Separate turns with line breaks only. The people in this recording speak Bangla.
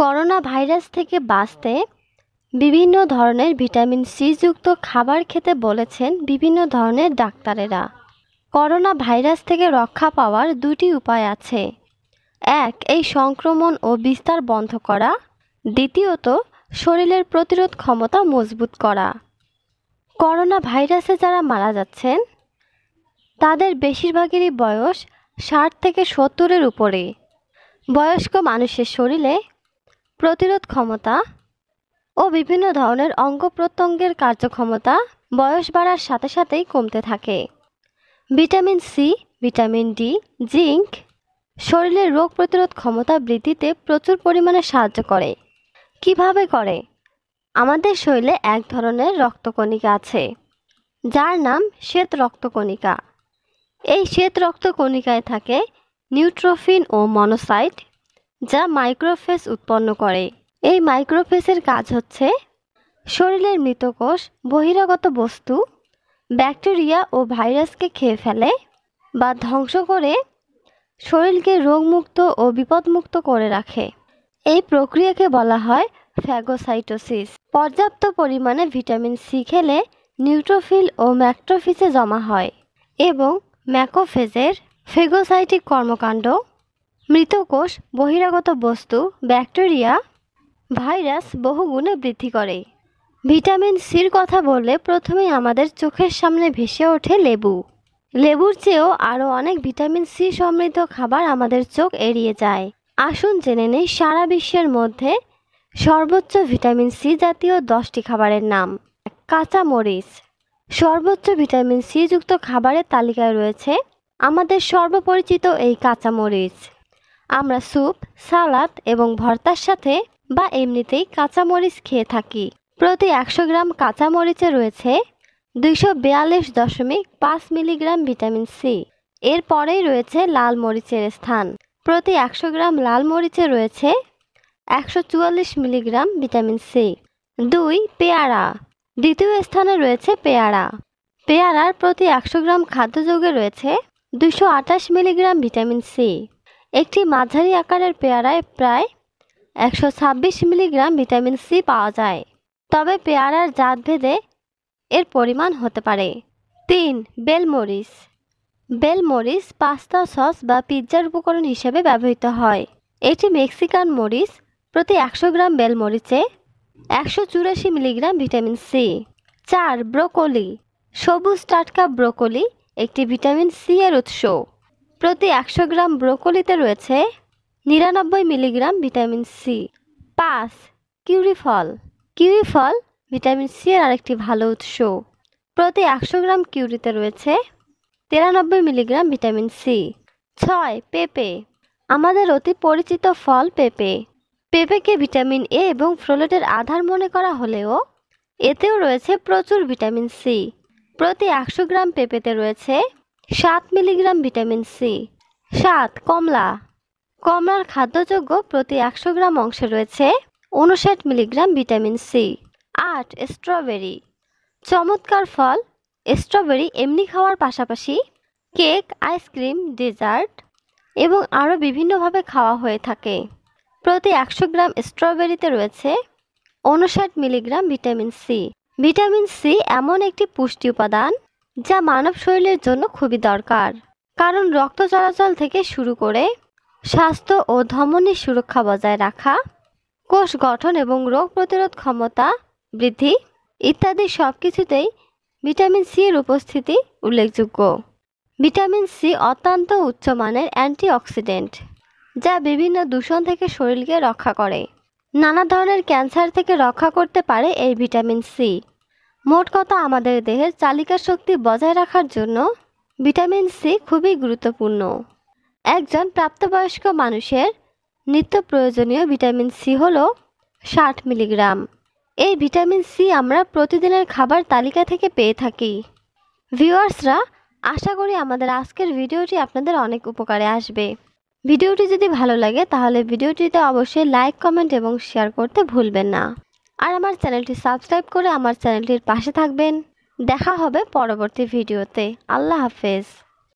করোনা ভাইরাস থেকে বাঁচতে বিভিন্ন ধরনের ভিটামিন সি যুক্ত খাবার খেতে বলেছেন বিভিন্ন ধরনের ডাক্তারেরা করোনা ভাইরাস থেকে রক্ষা পাওয়ার দুটি উপায় আছে এক এই সংক্রমণ ও বিস্তার বন্ধ করা দ্বিতীয়ত শরীরের প্রতিরোধ ক্ষমতা মজবুত করা করোনা ভাইরাসে যারা মারা যাচ্ছেন তাদের বেশিরভাগেরই বয়স ষাট থেকে সত্তরের উপরে বয়স্ক মানুষের শরীরে প্রতিরোধ ক্ষমতা ও বিভিন্ন ধরনের অঙ্গ প্রত্যঙ্গের কার্যক্ষমতা বয়স বাড়ার সাথে সাথেই কমতে থাকে vitamin C vitamin D zinc শরীরের রোগ প্রতিরোধ ক্ষমতা বৃদ্ধিতে প্রচুর পরিমাণে সাহায্য করে কিভাবে করে আমাদের শরীরে এক ধরনের রক্তকণিকা আছে যার নাম শ্বেত রক্তকণিকা এই শ্বেত রক্তকণিকায় থাকে নিউট্রোফিন ও মনোসাইট যা মাইক্রোফেস উৎপন্ন করে এই মাইক্রোফেসের কাজ হচ্ছে শরীরের মৃতকোষ বহিরাগত বস্তু ব্যাকটেরিয়া ও ভাইরাসকে খেয়ে ফেলে বা ধ্বংস করে শরীরকে রোগমুক্ত ও বিপদমুক্ত করে রাখে এই প্রক্রিয়াকে বলা হয় ফ্যাগোসাইটোসিস পর্যাপ্ত পরিমাণে ভিটামিন সি খেলে নিউট্রোফিল ও ম্যাক্ট্রোফিসে জমা হয় এবং ম্যাকোফেজের ফেগোসাইটিক কর্মকাণ্ড মৃতকোষ বহিরাগত বস্তু ব্যাকটেরিয়া ভাইরাস বহুগুণে বৃদ্ধি করে ভিটামিন সির কথা বললে প্রথমে আমাদের চোখের সামনে ভেসে ওঠে লেবু লেবুর চেয়েও আরও অনেক ভিটামিন সি সমৃদ্ধ খাবার আমাদের চোখ এড়িয়ে যায় আসুন জেনে নেই সারা বিশ্বের মধ্যে সর্বোচ্চ ভিটামিন সি জাতীয় দশটি খাবারের নাম কাঁচা মরিচ সর্বোচ্চ ভিটামিন সি যুক্ত খাবারের তালিকায় রয়েছে আমাদের সর্বপরিচিত এই কাঁচামরিচ আমরা স্যুপ সালাদ এবং ভর্তার সাথে বা এমনিতেই কাঁচামরিচ খেয়ে থাকি প্রতি একশো গ্রাম কাঁচামরিচে রয়েছে দুইশো বিয়াল্লিশ দশমিক পাঁচ মিলিগ্রাম ভিটামিন সি এরপরেই রয়েছে লাল মরিচের স্থান প্রতি একশো গ্রাম লাল মরিচে রয়েছে একশো চুয়াল্লিশ মিলিগ্রাম ভিটামিন সি দুই পেয়ারা দ্বিতীয় স্থানে রয়েছে পেয়ারা পেয়ারার প্রতি একশো গ্রাম খাদ্যযোগে রয়েছে দুশো আঠাশ মিলিগ্রাম ভিটামিন সি একটি মাঝারি আকারের পেয়ারায় প্রায় একশো মিলিগ্রাম ভিটামিন সি পাওয়া যায় তবে পেয়ারার জাতভেদে এর পরিমাণ হতে পারে তিন বেলমরিচ বেলমরিচ পাস্তা সস বা পিৎজার উপকরণ হিসেবে ব্যবহৃত হয় এটি মেক্সিকান মরিচ প্রতি একশো গ্রাম বেলমরিচে একশো চুরাশি মিলিগ্রাম ভিটামিন সি চার ব্রোকলি সবুজ টাটকা ব্রোকলি একটি ভিটামিন সি এর উৎস প্রতি একশো গ্রাম ব্রোকলিতে রয়েছে নিরানব্বই মিলিগ্রাম ভিটামিন সি পাঁচ কিউরি ফল কিউই ফল ভিটামিন সি এর আরেকটি ভালো উৎস প্রতি একশো গ্রাম কিউরিতে রয়েছে তিরানব্বই মিলিগ্রাম ভিটামিন সি ছয় পেঁপে আমাদের অতি পরিচিত ফল পেঁপে পেঁপেকে ভিটামিন এ এবং ফ্রোলেটের আধার মনে করা হলেও এতেও রয়েছে প্রচুর ভিটামিন সি প্রতি একশো গ্রাম পেঁপেতে রয়েছে সাত মিলিগ্রাম ভিটামিন সি সাত কমলা কমলার খাদ্যযোগ্য প্রতি একশো গ্রাম অংশে রয়েছে উনষাট মিলিগ্রাম ভিটামিন সি আট স্ট্রবেরি চমৎকার ফল স্ট্রবেরি এমনি খাওয়ার পাশাপাশি কেক আইসক্রিম ডেজার্ট এবং আরও বিভিন্নভাবে খাওয়া হয়ে থাকে প্রতি একশো গ্রাম স্ট্রবেরিতে রয়েছে উনষাট milligram vitamin C vitamin C এমন একটি পুষ্টি উপাদান যা মানব শরীরের জন্য খুবই দরকার কারণ রক্ত চলাচল থেকে শুরু করে স্বাস্থ্য ও ধমনী সুরক্ষা বজায় রাখা কোষ গঠন এবং রোগ প্রতিরোধ ক্ষমতা বৃদ্ধি ইত্যাদি সব কিছুতেই ভিটামিন সি এর উপস্থিতি উল্লেখযোগ্য ভিটামিন সি অত্যন্ত উচ্চমানের অ্যান্টিঅক্সিডেন্ট যা বিভিন্ন দূষণ থেকে শরীরকে রক্ষা করে নানা ধরনের ক্যান্সার থেকে রক্ষা করতে পারে এই ভিটামিন সি মোট কথা আমাদের দেহের চালিকা শক্তি বজায় রাখার জন্য ভিটামিন সি খুবই গুরুত্বপূর্ণ একজন প্রাপ্তবয়স্ক মানুষের নিত্য প্রয়োজনীয় ভিটামিন সি হল ষাট মিলিগ্রাম এই ভিটামিন সি আমরা প্রতিদিনের খাবার তালিকা থেকে পেয়ে থাকি ভিউয়ার্সরা আশা করি আমাদের আজকের ভিডিওটি আপনাদের অনেক উপকারে আসবে ভিডিওটি যদি ভালো লাগে তাহলে ভিডিওটিতে অবশ্যই লাইক কমেন্ট এবং শেয়ার করতে ভুলবেন না আর আমার চ্যানেলটি সাবস্ক্রাইব করে আমার চ্যানেলটির পাশে থাকবেন দেখা হবে পরবর্তী ভিডিওতে আল্লাহ হাফেজ